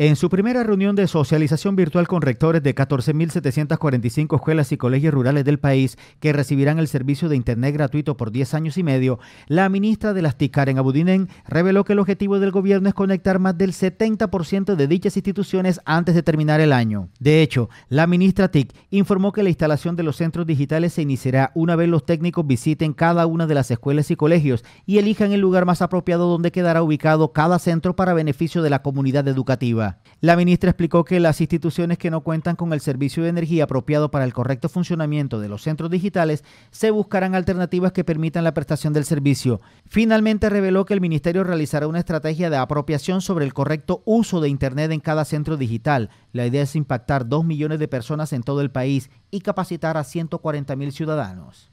En su primera reunión de socialización virtual con rectores de 14.745 escuelas y colegios rurales del país que recibirán el servicio de Internet gratuito por 10 años y medio, la ministra de las TIC, Karen Abudinen, reveló que el objetivo del gobierno es conectar más del 70% de dichas instituciones antes de terminar el año. De hecho, la ministra TIC informó que la instalación de los centros digitales se iniciará una vez los técnicos visiten cada una de las escuelas y colegios y elijan el lugar más apropiado donde quedará ubicado cada centro para beneficio de la comunidad educativa. La ministra explicó que las instituciones que no cuentan con el servicio de energía apropiado para el correcto funcionamiento de los centros digitales se buscarán alternativas que permitan la prestación del servicio. Finalmente reveló que el ministerio realizará una estrategia de apropiación sobre el correcto uso de Internet en cada centro digital. La idea es impactar 2 millones de personas en todo el país y capacitar a 140 mil ciudadanos.